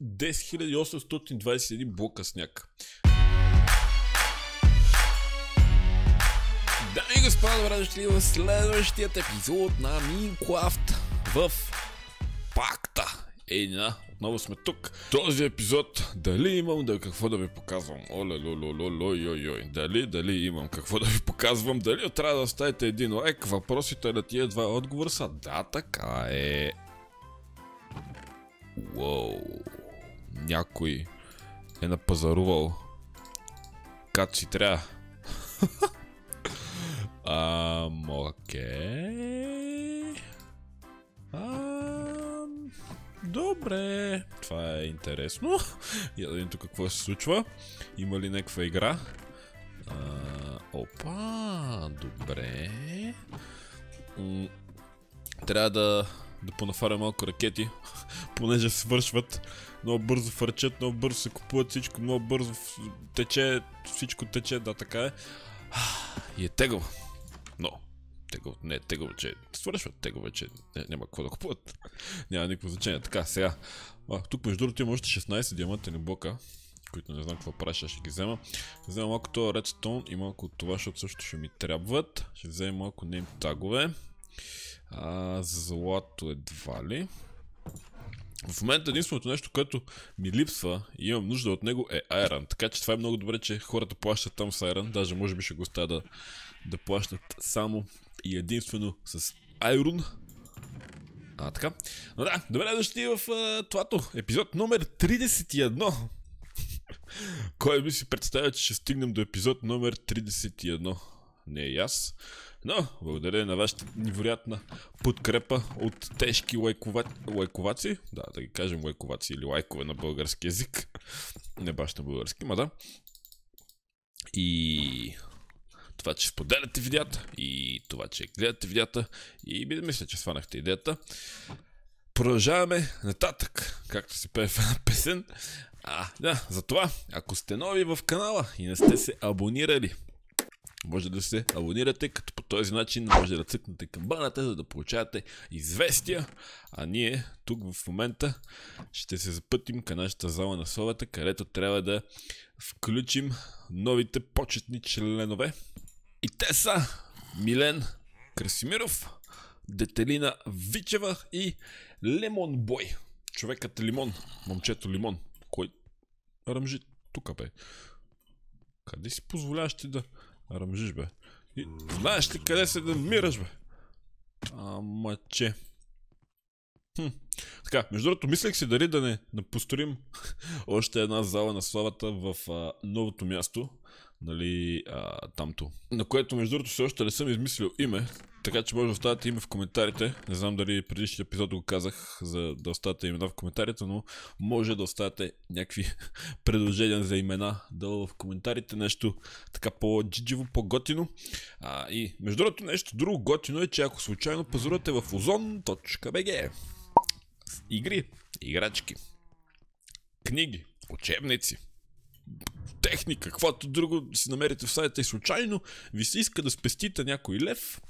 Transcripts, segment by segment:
10821 блока сняг. Дами и господа, добре дошли в следващият епизод на Minecraft в пакта. Ей, да отново сме тук. Този епизод, дали имам да е какво да ви показвам? Оле, ло, ло, ло, ло, йо, йо. Дали, дали имам какво да ви показвам? Дали трябва да оставите един лайк? Въпросите на тия два отговора са да, така е. Уоу. Някой е напазарувал. Как си трябва. Ам, окей. Ам, добре. Това е интересно. Я да видим тук какво се случва. Има ли някаква игра? А, опа, добре. М трябва да, да понафаря малко ракети. понеже свършват. Много бързо фърчат, много бързо се купуват всичко, много бързо тече, всичко тече, да така е. И е тегаво. Но, тегаво, не е тегаво, че свършват тегаво, е, че няма какво да купуват. няма никакво значение. Така, сега. А, тук между другото има още 16 диамантени блока които не знам какво правя, ще ги взема. Ще взема малко това редстоун и малко от това, защото също ще ми трябват. Ще взема малко нейм тагове. А, злато едва ли. В момента единственото нещо, което ми липсва и имам нужда от него е Iron. Така че това е много добре, че хората плащат там с Iron. Даже може би ще го стая да, да плащат само и единствено с Iron. А, така. Но да, добре дошли в uh, товато. Епизод номер 31. Кой би си представя, че ще стигнем до епизод номер 31? не е и аз. Но, благодаря на вашата невероятна подкрепа от тежки лайкова... лайковаци. Да, да ги кажем лайковаци или лайкове на български язик. Не баш на български, ма да. И това, че споделяте видеята и това, че гледате видеята и би да мисля, че сванахте идеята. Продължаваме нататък, както се пее в една песен. А, да, затова, ако сте нови в канала и не сте се абонирали, може да се абонирате, като по този начин може да цъкнете камбаната, за да получавате известия. А ние тук в момента ще се запътим към нашата зала на словата, където трябва да включим новите почетни членове. И те са Милен Красимиров, Детелина Вичева и Лемон Бой. Човекът Лимон, момчето Лимон. Кой? Ръмжи тук бе. Къде си позволяваш ти да... Ръмжиш, бе. И, знаеш ли къде се намираш, бе? Ама че. Хм. Така, между другото, мислех си дали да не напостроим още една зала на славата в а, новото място, нали, а, тамто. На което, между другото, все още не съм измислил име, така че може да оставяте име в коментарите. Не знам дали предишния епизод го казах, за да оставяте имена в коментарите, но може да оставяте някакви предложения за имена долу в коментарите. Нещо така по-джидживо, по-готино. А, и между другото, нещо друго готино е, че ако случайно пазурате в ozon.bg игри, играчки, книги, учебници, техника, каквото друго си намерите в сайта и случайно ви се иска да спестите някой лев,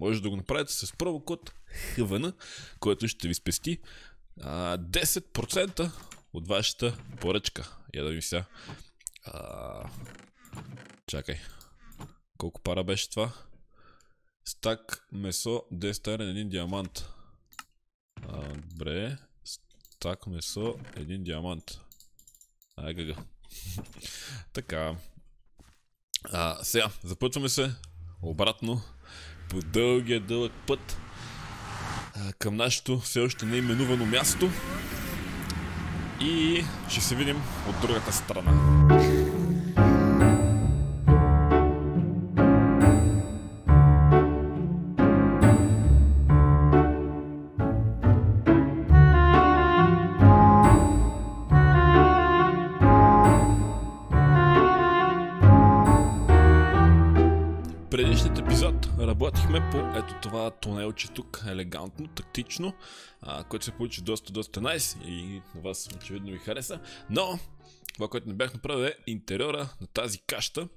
може да го направите с код ХВН, който ще ви спести а, 10% от вашата поръчка. Я да ви сега. А, чакай. Колко пара беше това? Стак, месо, 10 старен, един диамант. А, добре. Стак, месо, един диамант. Ай, гъга така. А, сега, започваме се обратно по дългия дълъг път а, към нашето все още неименувано място. И ще се видим от другата страна. изплатихме по ето това тунелче тук, елегантно, тактично, а, което се получи доста, доста найс и на вас очевидно ви хареса. Но, това, което не бях направил е интериора на тази каща,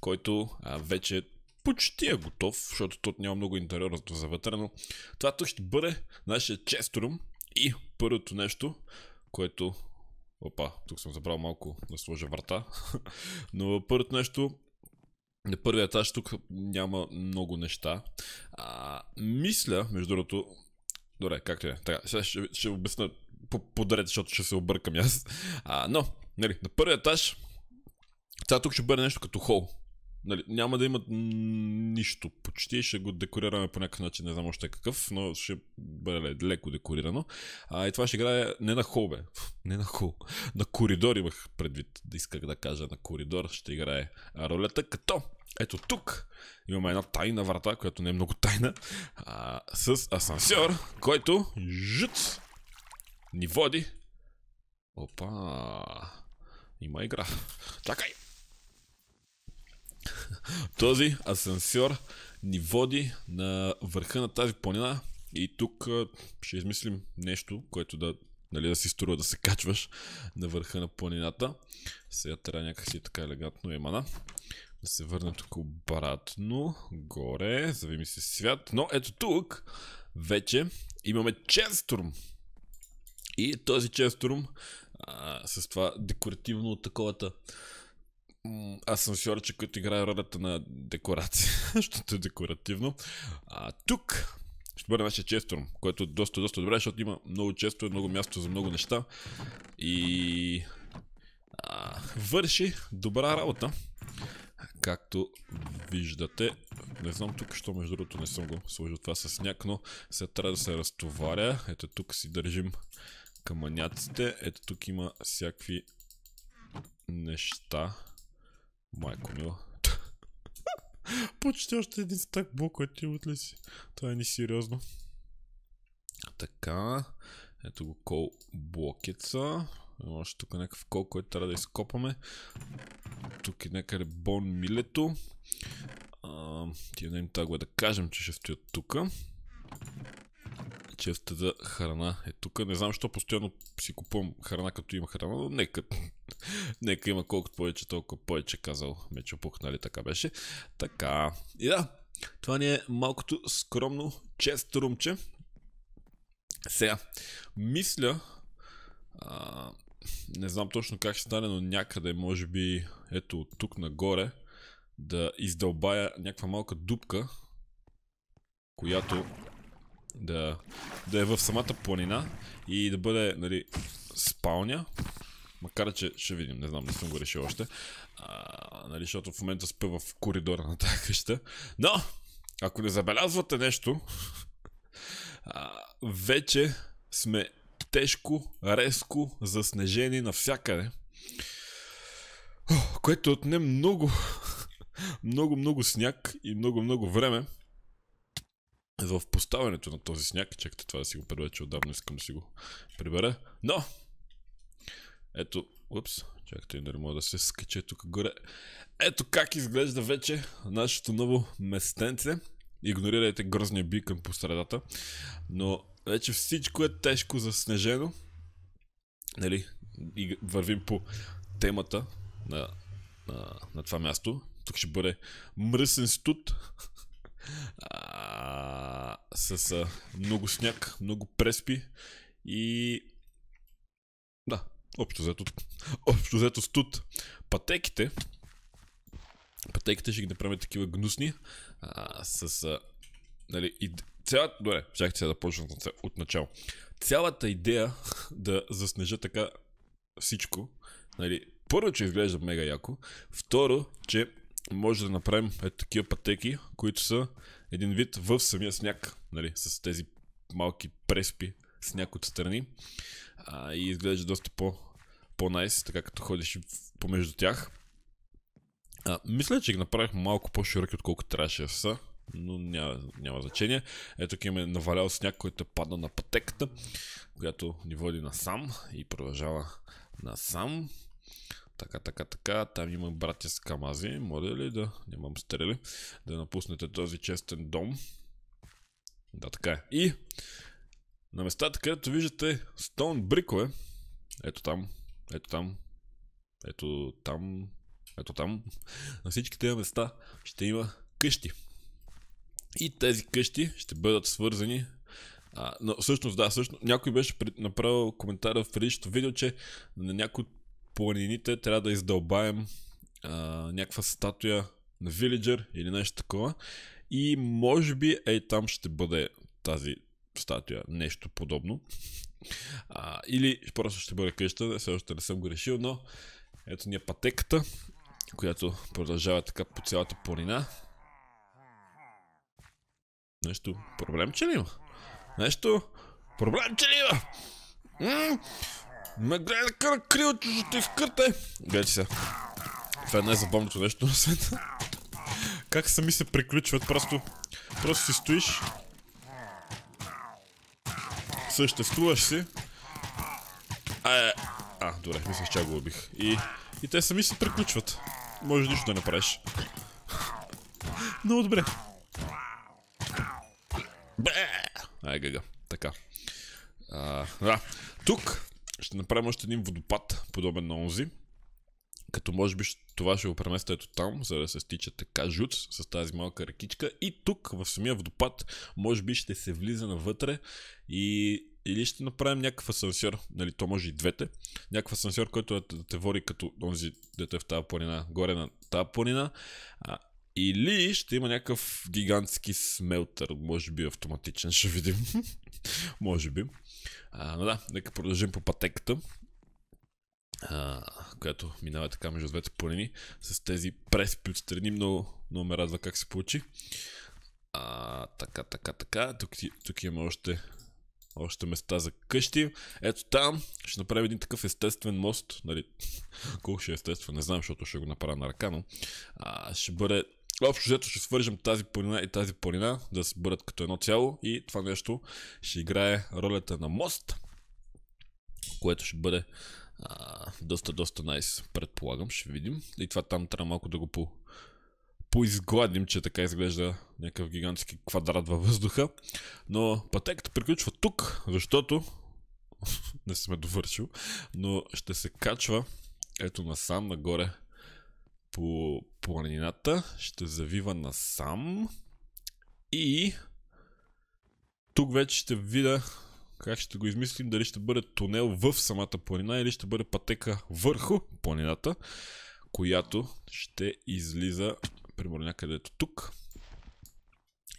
който а, вече почти е готов, защото тук няма много интериора за вътре, но това тук ще бъде нашия честрум и първото нещо, което Опа, тук съм забрал малко да сложа врата. Но първото нещо, на първия етаж тук няма много неща. А, мисля, между другото, добре, както е, така, сега ще, ще обясна подред, защото ще се объркам аз. А, но, нали, на първия етаж, това тук ще бъде нещо като хол. Нали, няма да имат нищо почти, ще го декорираме по някакъв начин, не знам още какъв, но ще бъде леко декорирано. А, и това ще играе не на хобе, Не на хол. На коридор имах предвид, да исках да кажа. На коридор ще играе ролята, като ето тук имаме една тайна врата, която не е много тайна, а, с асансьор, който жут ни води. Опа! Има игра. Чакай! Този асансьор ни води на върха на тази планина и тук ще измислим нещо, което да, нали, да си струва да се качваш на върха на планината. Сега трябва някакси така елегантно емана. Да се върне тук обратно, горе, завими се свят. Но ето тук вече имаме Ченструм. И този Ченструм с това декоративно от таковата аз съм асансьорче, който играе ролята на декорация, защото е декоративно. А, тук ще бъде нашия честор, който е доста, доста добре, защото има много често, много място за много неща. И а, върши добра работа. Както виждате, не знам тук, що между другото не съм го сложил това с сняг, но сега трябва да се разтоваря. Ето тук си държим камъняците. Ето тук има всякакви неща Майко мила. Почти още един стак блока ти отли си. Това е несериозно. Така. Ето го кол блокеца. Има още тук някакъв кол, който трябва да изкопаме. Тук е някъде бон милето. Тия да им тагва да кажем, че ще стоят тука честа за храна е тук. Не знам, защо постоянно си купувам храна, като има храна, но нека, нека има колкото повече, толкова повече, казал Мечо Пух, нали така беше. Така, и да, това ни е малкото скромно чест румче. Сега, мисля, а, не знам точно как ще стане, но някъде, може би, ето от тук нагоре, да издълбая някаква малка дупка, която да, да е в самата планина и да бъде, нали, спалня. Макар, че ще видим, не знам, не съм го решил още. А, нали, защото в момента спя в коридора на тази къща. Но, ако не забелязвате нещо, а, вече сме тежко, резко заснежени навсякъде. Което отне много, много, много сняг и много, много време. Е в поставянето на този сняг. Чакайте това да си го превече отдавна искам да си го прибера. Но! Ето, упс, чакайте да не мога да се скача тук горе. Ето как изглежда вече нашето ново местенце. Игнорирайте грозния бикъм по средата. Но вече всичко е тежко заснежено. Нали, и вървим по темата на, на, на това място. Тук ще бъде мръсен студ а, с а, много сняг, много преспи и да, общо взето, общо взето студ. Пътеките, пътеките ще ги направим такива гнусни, а, с, а, нали, и цялата, добре, чакайте сега да почвам от начало. Цялата идея да заснежа така всичко, нали, първо, че изглежда мега яко, второ, че може да направим ето такива пътеки, които са един вид в самия сняг, нали, с тези малки преспи с някои от страни а, и изглежда доста по, по-найс, така като ходиш помежду тях. А, мисля, че ги направих малко по-широки, отколкото трябваше да са, но няма, няма значение. Ето тук имаме навалял сняг, който е падна на пътеката, която ни води насам и продължава насам. Така, така, така. Там има братя с камази. може ли да... Нямам стрели. Да напуснете този честен дом. Да, така е. И на местата, където виждате стон брикове. Ето там. Ето там. Ето там. Ето там. На всички тези места ще има къщи. И тези къщи ще бъдат свързани а, но всъщност, да, всъщност, някой беше направил коментар в предишното видео, че на някои от планините трябва да издълбаем а, някаква статуя на Вилиджер или нещо такова. И може би е там ще бъде тази статуя, нещо подобно. А, или просто ще бъде къща, все още не съм го решил, но ето ни е пътеката, която продължава така по цялата планина. Нещо че ли има? Нещо че ли има? Ме гледа кара крилото, ще ти вкърте! Гледай се. Това е най-забавното нещо на света. Как сами се приключват, просто... Просто си стоиш. Съществуваш си. А, е... а добре, мислях, че го убих. И... И те сами се приключват. Може нищо да направиш. Много добре. Бе! Ай, гъга. Така. А, да. Тук ще направим още един водопад, подобен на онзи. Като може би това ще го преместя ето там, за да се стича така жут с тази малка ръкичка. И тук, в самия водопад, може би ще се влиза навътре и или ще направим някакъв асансьор, нали, то може и двете, някакъв асансьор, който да, е да те води като онзи дете в тази планина, горе на тази планина, а, или ще има някакъв гигантски смелтър, може би автоматичен, ще видим. може би. А, но да, нека продължим по пътеката, а, която минава така между двете планини, с тези преспи отстрани. Много, много ме радва как се получи. А, така, така, така. Тук, тук имаме още, още места за къщи. Ето там ще направим един такъв естествен мост. Нали, колко ще е естествен, не знам, защото ще го направя на ръка, но а, ще бъде общо взето ще свържем тази планина и тази планина, да се бъдат като едно цяло и това нещо ще играе ролята на мост, което ще бъде а, доста, доста найс, предполагам, ще видим. И това там трябва малко да го по, поизгладим, че така изглежда някакъв гигантски квадрат във въздуха. Но пътеката приключва тук, защото не сме довършил, но ще се качва ето насам нагоре по планината. Ще завива насам. И тук вече ще видя как ще го измислим, дали ще бъде тунел в самата планина или ще бъде пътека върху планината, която ще излиза, примерно някъде ето тук.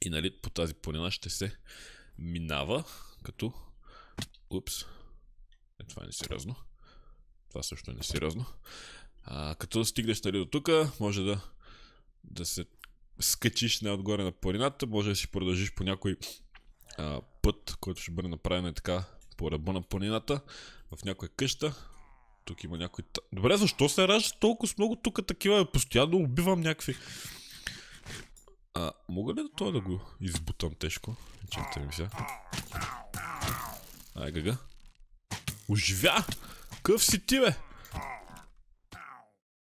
И нали, по тази планина ще се минава, като... Упс. Е, това е несериозно. Това също е несериозно. А, като стигнеш нали, до тук, може да, да се скачиш най-отгоре на планината, може да си продължиш по някой а, път, който ще бъде направен е така по ръба на планината, в някоя къща. Тук има някой... Добре, защо се ражда толкова с много тук такива? Постоянно убивам някакви... А, мога ли да това да го избутам тежко? Чакайте ми сега. Ай, гага. Оживя! Къв си ти, бе?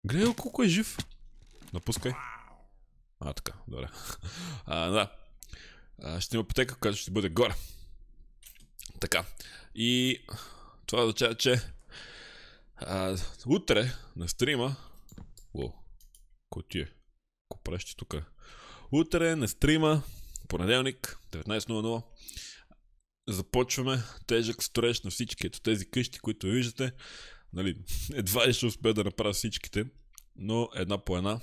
Гледай колко е жив. Напускай. А, така, добре. А, да. А, ще има потека, която ще бъде горе. Така. И това означава, че а, утре на стрима... О, Кой ти е? Копрещи тук. Утре на стрима, понеделник, 19.00. Започваме тежък строеж на всички. Ето тези къщи, които виждате нали, едва ли ще успея да направя всичките, но една по една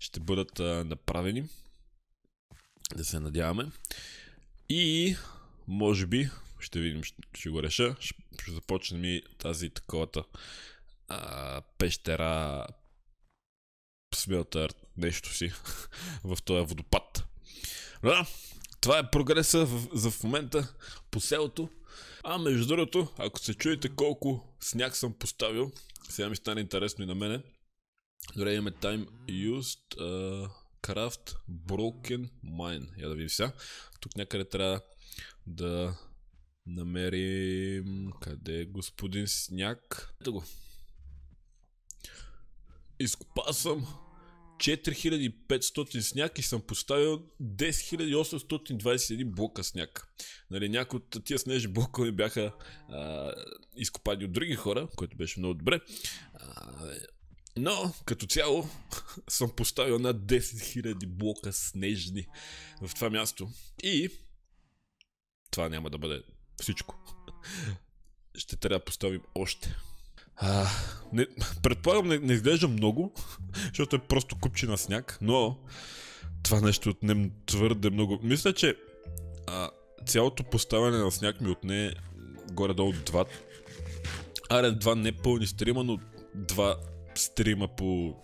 ще бъдат а, направени. Да се надяваме. И може би, ще видим, ще, ще го реша, ще, ще започнем и тази таковата а, пещера смелтър нещо си в този водопад. Да, това е прогреса в, за в момента по селото. А между другото, ако се чуете колко сняг съм поставил, сега ми стане интересно и на мене. Добре, имаме Time Used, uh, Craft, Broken Mine. Я да видим сега. Тук някъде трябва да намерим... Къде е господин сняг? Ето го. Изкопа съм 4500 сняг и съм поставил 10821 блока сняг. Нали, някои от тия снежни блокове бяха а, изкопани от други хора, което беше много добре. А, но, като цяло, съм поставил над 10 000 блока снежни в това място. И това няма да бъде всичко. Ще трябва да поставим още. А, не, предполагам, не, не изглежда много, защото е просто купче на сняг, но това нещо е отне твърде много. Мисля, че а, цялото поставяне на сняг ми отне горе-долу два. Аре, два не пълни стрима, но два стрима по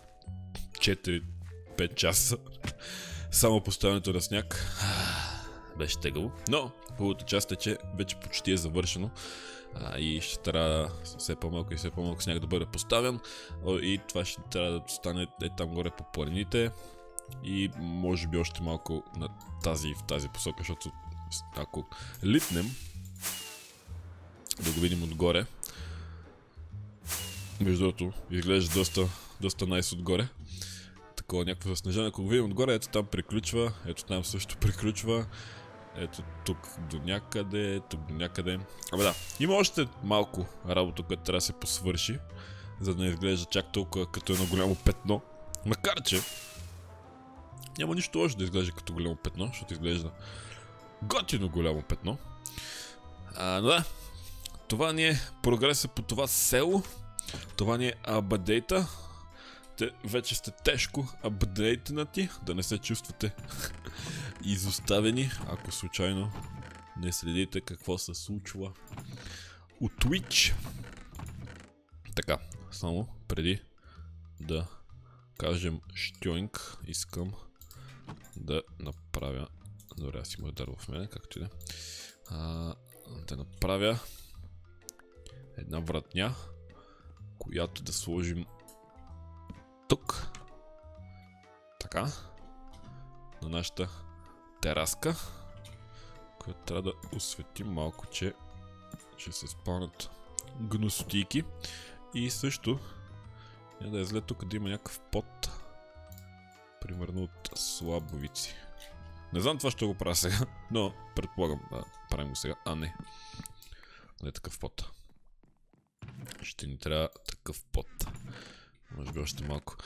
4-5 часа. Само поставянето на сняг беше тегаво. Но хубавата част е, че вече почти е завършено а, и ще трябва все по-малко и все по-малко сняг да бъде поставен и това ще трябва да стане е там горе по планините и може би още малко на тази, в тази посока, защото ако литнем да го видим отгоре между другото изглежда доста, доста найс отгоре такова някакво заснежение. Ако го видим отгоре, ето там приключва, ето там също приключва. Ето тук до някъде, тук до някъде. Абе да, има още малко работа, която трябва да се посвърши, за да не изглежда чак толкова като едно голямо петно. Макар че, няма нищо още да изглежда като голямо петно, защото изглежда готино голямо петно. А, да, това ни е прогреса по това село. Това ни е абадейта. Те вече сте тежко апдейтнати, да не се чувствате изоставени, ако случайно не следите какво се случва от Twitch. Така, само преди да кажем штьонг, искам да направя... Добре, аз имах дърво в мене, както и да. Е. Да направя една вратня, която да сложим тук. Така. На нашата тераска, която трябва да осветим малко, че ще се спълнат гнустики. И също, няма да е зле тук да има някакъв пот, примерно от слабовици. Не знам това ще го правя сега, но предполагам да правим го сега. А, не. Не е такъв пот. Ще ни трябва такъв пот. Може би още малко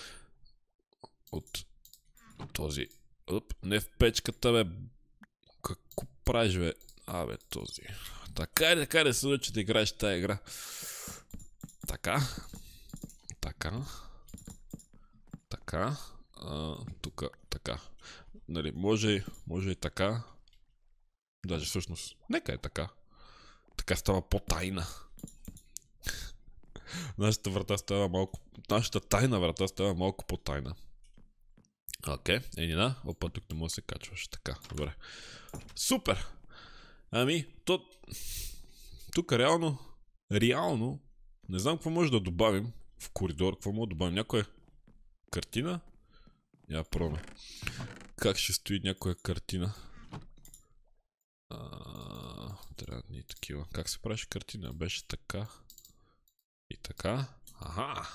от, от този Оп, не в печката, бе. Какво правиш, бе? Абе, този. Така и е, така е да че да играеш тази игра. Така. Така. Така. А, тука, така. Нали, може, може и така. Даже всъщност, нека е така. Така става по-тайна. Нашата врата става малко... Нашата тайна врата става малко по-тайна. Окей, okay. едина. Опа, тук не може да се качваш. Така, добре. Супер! Ами, то... Тук реално... Реално... Не знам какво може да добавим в коридор. Какво може да добавим? Някоя картина? Я пробваме. Как ще стои някоя картина? А, трябва да ни е такива. Как се правиш картина? Беше така. И така. Ага!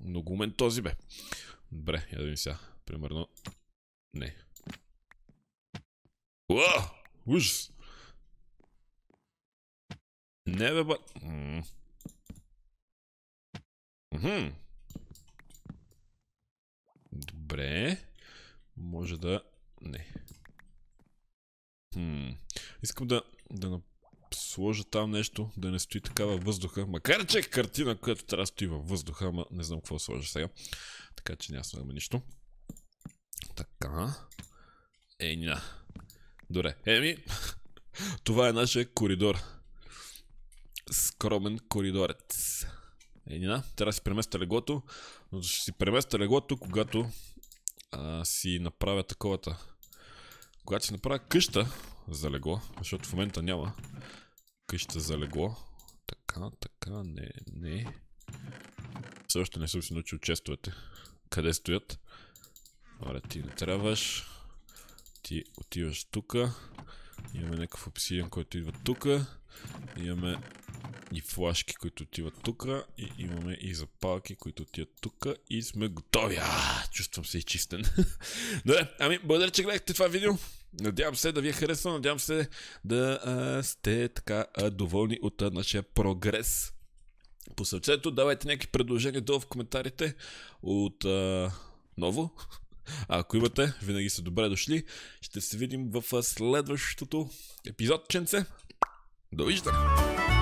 Много умен този бе. Добре, я да видим сега. Примерно... Не. Уа! Ужас! Не бе ба... Мхм. Добре. Може да... Не. Хм. Искам да... Да, сложа там нещо, да не стои така във въздуха. Макар че е картина, която трябва да стои във въздуха, ама не знам какво сложа сега. Така че няма слагаме нищо. Така. Ей, ня. Добре. Еми, това е нашия коридор. Скромен коридорец. Едина, трябва да си преместа леглото, но ще си преместа леглото, когато а, си направя таковата. Когато си направя къща за легло, защото в момента няма, къща за легло. Така, така, не, не. Все още не съм си научил честовете. Къде стоят? Аре, ти не трябваш. Ти отиваш тука. Имаме някакъв обсидиан, който идва тука. Имаме и флашки, които отиват тука. И имаме и запалки, които отиват тука. И сме готови! А, чувствам се изчистен. Добре, ами благодаря, че гледахте това видео. Надявам се да ви е харесало, надявам се да а, сте така а, доволни от а, нашия прогрес по сърцето. Давайте някакви предложения долу в коментарите от а, ново. А ако имате, винаги са добре дошли. Ще се видим в следващото епизодченце. Довиждане!